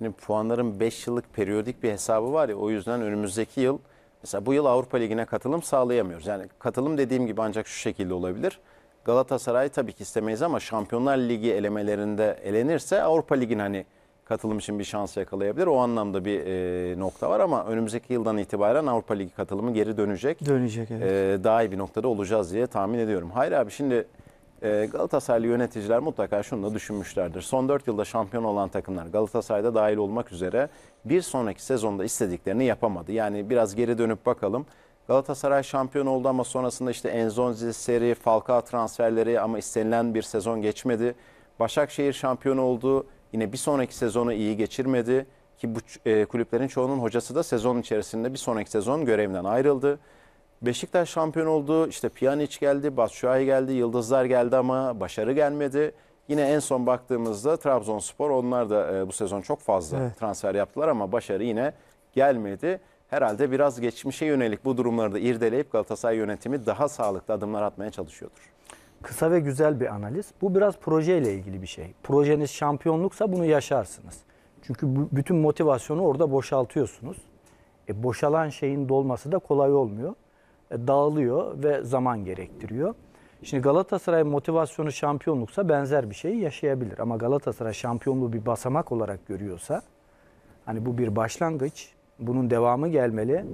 Şimdi puanların 5 yıllık periyodik bir hesabı var ya o yüzden önümüzdeki yıl mesela bu yıl Avrupa Ligi'ne katılım sağlayamıyoruz. Yani katılım dediğim gibi ancak şu şekilde olabilir. Galatasaray tabii ki istemeyiz ama Şampiyonlar Ligi elemelerinde elenirse Avrupa Ligi'ne hani katılım için bir şans yakalayabilir. O anlamda bir e, nokta var ama önümüzdeki yıldan itibaren Avrupa Ligi katılımı geri dönecek. Dönecek evet. E, daha iyi bir noktada olacağız diye tahmin ediyorum. Hayır abi şimdi e, Galatasaraylı yöneticiler mutlaka şunu da düşünmüşlerdir. Son 4 yılda şampiyon olan takımlar Galatasaray'da dahil olmak üzere bir sonraki sezonda istediklerini yapamadı. Yani biraz geri dönüp bakalım. Galatasaray şampiyon oldu ama sonrasında işte Enzonzi seri, Falcao transferleri ama istenilen bir sezon geçmedi. Başakşehir şampiyon oldu. Yine bir sonraki sezonu iyi geçirmedi ki bu e, kulüplerin çoğunun hocası da sezon içerisinde bir sonraki sezon görevinden ayrıldı. Beşiktaş şampiyon oldu. İşte Pjanic geldi, Batshuayi geldi, Yıldızlar geldi ama başarı gelmedi. Yine en son baktığımızda Trabzonspor onlar da e, bu sezon çok fazla evet. transfer yaptılar ama başarı yine gelmedi. Herhalde biraz geçmişe yönelik bu durumları da irdeleyip Galatasaray yönetimi daha sağlıklı adımlar atmaya çalışıyordur. Kısa ve güzel bir analiz. Bu biraz projeyle ilgili bir şey. Projeniz şampiyonluksa bunu yaşarsınız. Çünkü bu, bütün motivasyonu orada boşaltıyorsunuz. E, boşalan şeyin dolması da kolay olmuyor. E, dağılıyor ve zaman gerektiriyor. Şimdi Galatasaray motivasyonu şampiyonluksa benzer bir şey yaşayabilir. Ama Galatasaray şampiyonluğu bir basamak olarak görüyorsa hani bu bir başlangıç, bunun devamı gelmeli.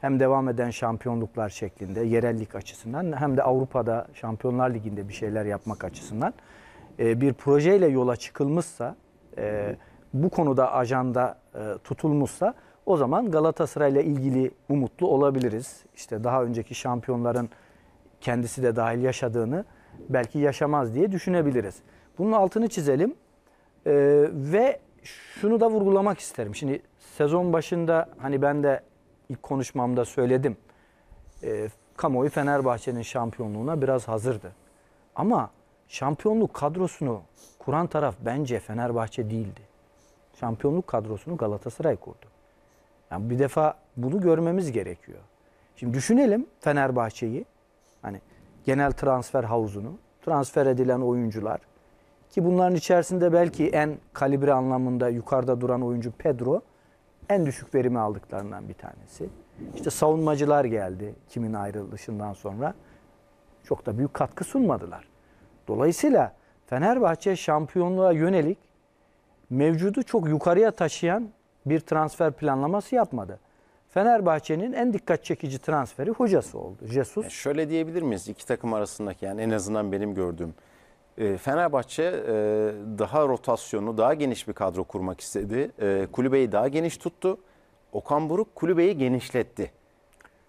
Hem devam eden şampiyonluklar şeklinde yerellik açısından hem de Avrupa'da Şampiyonlar Ligi'nde bir şeyler yapmak açısından e, bir projeyle yola çıkılmışsa e, bu konuda ajanda tutulmuşsa o zaman Galatasaray'la ilgili umutlu olabiliriz. İşte daha önceki şampiyonların kendisi de dahil yaşadığını belki yaşamaz diye düşünebiliriz. Bunun altını çizelim ee, ve şunu da vurgulamak isterim. Şimdi sezon başında hani ben de ilk konuşmamda söyledim. Ee, kamuoyu Fenerbahçe'nin şampiyonluğuna biraz hazırdı. Ama şampiyonluk kadrosunu kuran taraf bence Fenerbahçe değildi. Şampiyonluk kadrosunu Galatasaray kurdu. Yani bir defa bunu görmemiz gerekiyor. Şimdi düşünelim Fenerbahçe'yi. Hani genel transfer havuzunu. Transfer edilen oyuncular. Ki bunların içerisinde belki en kalibre anlamında yukarıda duran oyuncu Pedro en düşük verimi aldıklarından bir tanesi. İşte savunmacılar geldi kimin ayrılışından sonra. Çok da büyük katkı sunmadılar. Dolayısıyla Fenerbahçe şampiyonluğa yönelik mevcudu çok yukarıya taşıyan bir transfer planlaması yapmadı. Fenerbahçe'nin en dikkat çekici transferi hocası oldu. Jesus. E şöyle diyebilir miyiz iki takım arasındaki yani en azından benim gördüğüm. E, Fenerbahçe e, daha rotasyonu, daha geniş bir kadro kurmak istedi. E, kulübeyi daha geniş tuttu. Okan Buruk kulübeyi genişletti.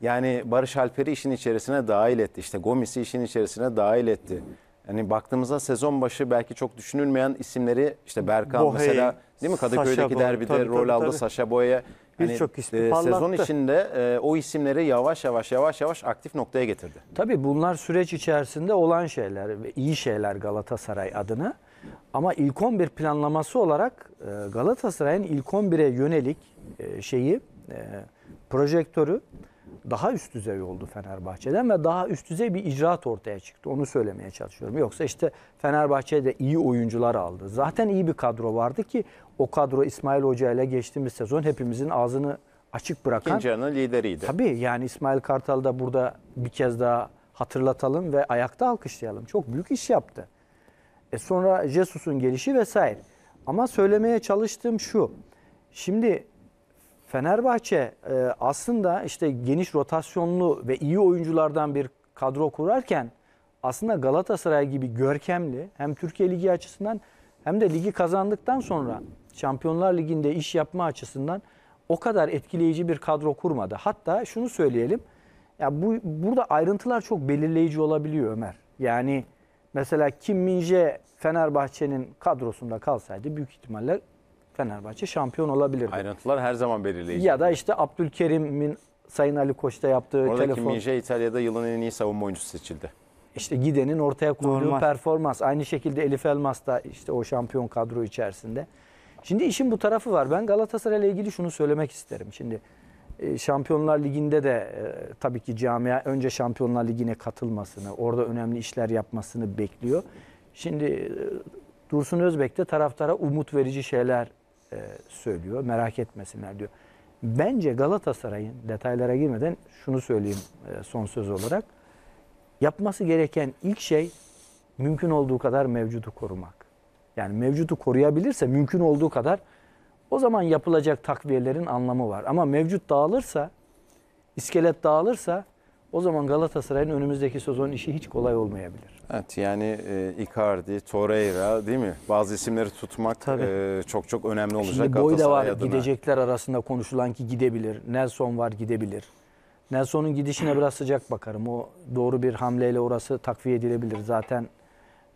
Yani Barış Alper'i işin içerisine dahil etti. İşte Gomis'i işin içerisine dahil etti. Yani baktığımızda sezon başı belki çok düşünülmeyen isimleri işte Berkan Bohey, mesela değil mi Kadıköy'deki derbide rol aldı tabii. Saşa Boya'ya. Hani, Birçok hani, ismi e, Sezon içinde e, o isimleri yavaş yavaş yavaş yavaş aktif noktaya getirdi. Tabii bunlar süreç içerisinde olan şeyler ve iyi şeyler Galatasaray adına. Ama ilk 11 planlaması olarak e, Galatasaray'ın ilk 11'e yönelik e, şeyi, e, projektörü daha üst düzey oldu Fenerbahçe'den ve daha üst düzey bir icraat ortaya çıktı. Onu söylemeye çalışıyorum. Yoksa işte Fenerbahçe'de iyi oyuncular aldı. Zaten iyi bir kadro vardı ki o kadro İsmail Hoca ile geçtiğimiz sezon hepimizin ağzını açık bırakan. İkinci yarının lideriydi. Tabii yani İsmail Kartal da burada bir kez daha hatırlatalım ve ayakta alkışlayalım. Çok büyük iş yaptı. E sonra Jesus'un gelişi vesaire. Ama söylemeye çalıştığım şu. Şimdi Fenerbahçe e, aslında işte geniş rotasyonlu ve iyi oyunculardan bir kadro kurarken aslında Galatasaray gibi görkemli hem Türkiye Ligi açısından hem de ligi kazandıktan sonra Şampiyonlar Ligi'nde iş yapma açısından o kadar etkileyici bir kadro kurmadı. Hatta şunu söyleyelim. Ya bu burada ayrıntılar çok belirleyici olabiliyor Ömer. Yani mesela Kim Minje Fenerbahçe'nin kadrosunda kalsaydı büyük ihtimalle Fenerbahçe şampiyon olabilir. Ayrıntılar her zaman belirleyici. Ya da işte Abdülkerim'in Sayın Ali Koç'ta yaptığı Oradaki telefon. Oradaki Minje İtalya'da yılın en iyi savunma oyuncusu seçildi. İşte gidenin ortaya koyduğu Normal. performans. Aynı şekilde Elif Elmas da işte o şampiyon kadro içerisinde. Şimdi işin bu tarafı var. Ben Galatasaray'la ilgili şunu söylemek isterim. Şimdi e, Şampiyonlar Ligi'nde de e, tabii ki camia önce Şampiyonlar Ligi'ne katılmasını, orada önemli işler yapmasını bekliyor. Şimdi e, Dursun Özbek de taraftara umut verici şeyler e, söylüyor. Merak etmesinler diyor. Bence Galatasaray'ın detaylara girmeden şunu söyleyeyim e, son söz olarak. Yapması gereken ilk şey mümkün olduğu kadar mevcudu korumak. Yani mevcudu koruyabilirse mümkün olduğu kadar o zaman yapılacak takviyelerin anlamı var. Ama mevcut dağılırsa, iskelet dağılırsa o zaman Galatasaray'ın önümüzdeki sezon işi hiç kolay olmayabilir. Evet yani e, Icardi, Torreira değil mi? Bazı isimleri tutmak e, çok çok önemli olacak Şimdi boy da var adına. gidecekler arasında konuşulan ki gidebilir. Nelson var gidebilir. Nelson'un gidişine biraz sıcak bakarım. O doğru bir hamleyle orası takviye edilebilir. Zaten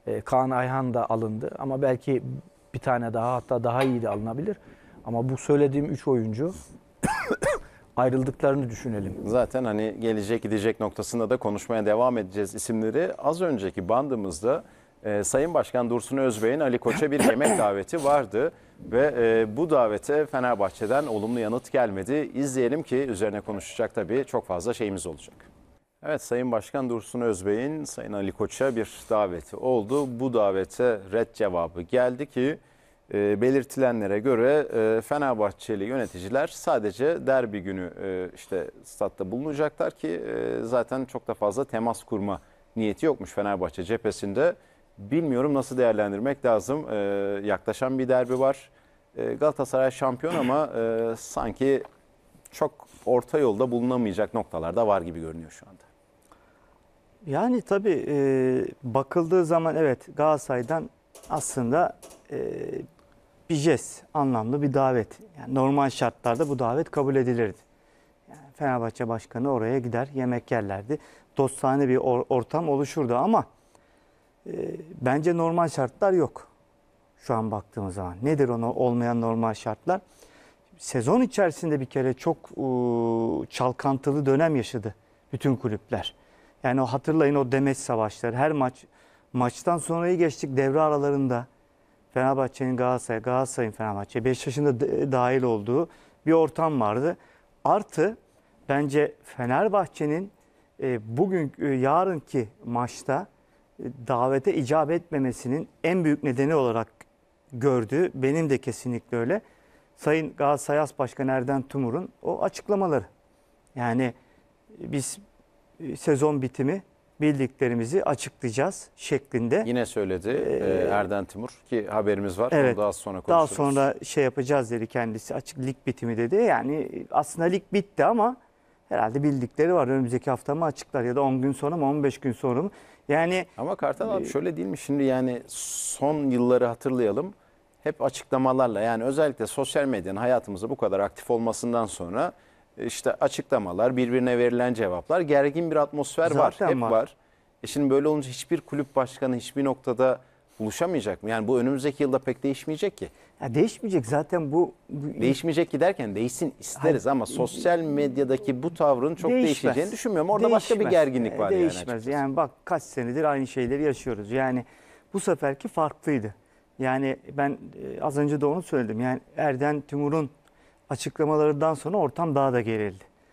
e, Kaan Ayhan da alındı ama belki bir tane daha hatta daha iyi de alınabilir. Ama bu söylediğim üç oyuncu ayrıldıklarını düşünelim. Zaten hani gelecek gidecek noktasında da konuşmaya devam edeceğiz isimleri. Az önceki bandımızda e, Sayın Başkan Dursun Özbey'in Ali Koç'a bir yemek daveti vardı ve e, bu davete Fenerbahçe'den olumlu yanıt gelmedi. İzleyelim ki üzerine konuşacak tabii çok fazla şeyimiz olacak. Evet Sayın Başkan Dursun Özbey'in Sayın Ali Koç'a bir daveti oldu. Bu davete red cevabı geldi ki e, belirtilenlere göre e, Fenerbahçeli yöneticiler sadece derbi günü e, işte statta bulunacaklar ki e, zaten çok da fazla temas kurma niyeti yokmuş Fenerbahçe cephesinde. Bilmiyorum nasıl değerlendirmek lazım. E, yaklaşan bir derbi var. E, Galatasaray şampiyon ama e, sanki çok orta yolda bulunamayacak noktalarda var gibi görünüyor şu anda. Yani tabii e, bakıldığı zaman evet Galatasaray'dan aslında e, bir jest, anlamlı bir davet. Yani normal şartlarda bu davet kabul edilirdi. Yani Fenerbahçe Başkanı oraya gider, yemek yerlerdi. Dostane bir or ortam oluşurdu ama e, bence normal şartlar yok. Şu an baktığımız zaman. Nedir ona olmayan normal şartlar? Sezon içerisinde bir kere çok e, çalkantılı dönem yaşadı bütün kulüpler. Yani o hatırlayın o demet savaşları. Her maç maçtan sonrayı geçtik devre aralarında Fenerbahçe'nin Galatasaray, Galatasaray'ın Fenerbahçe, Beşiktaş'ın yaşında dahil olduğu bir ortam vardı. Artı bence Fenerbahçe'nin e, bugün e, yarınki maçta e, davete icap etmemesinin en büyük nedeni olarak gördüğü benim de kesinlikle öyle. Sayın Galatasaray As Başkanı Erden Tumur'un o açıklamaları. Yani e, biz e, sezon bitimi bildiklerimizi açıklayacağız şeklinde. Yine söyledi ee, e, Erden Timur ki haberimiz var. Evet, Onu daha sonra konuşuruz. Daha sonra şey yapacağız dedi kendisi açık lig bitimi dedi. Yani aslında lig bitti ama herhalde bildikleri var. Önümüzdeki hafta mı açıklar ya da 10 gün sonra mı 15 gün sonra mı? Yani Ama Kartal abi e, şöyle değil mi? Şimdi yani son yılları hatırlayalım. Hep açıklamalarla yani özellikle sosyal medyanın hayatımızda bu kadar aktif olmasından sonra işte açıklamalar, birbirine verilen cevaplar, gergin bir atmosfer Zaten var, hep var. var. E şimdi böyle olunca hiçbir kulüp başkanı hiçbir noktada buluşamayacak mı? Yani bu önümüzdeki yılda pek değişmeyecek ki. Ya değişmeyecek zaten bu. değişmeyecek ki derken değişsin isteriz Hayır, ama e, sosyal medyadaki bu tavrın çok değişmez. değişeceğini düşünmüyorum. Orada değişmez. başka bir gerginlik e, var değişmez. yani. Değişmez. Yani bak kaç senedir aynı şeyleri yaşıyoruz. Yani bu seferki farklıydı. Yani ben e, az önce de onu söyledim. Yani Erden Timur'un açıklamalarından sonra ortam daha da gerildi.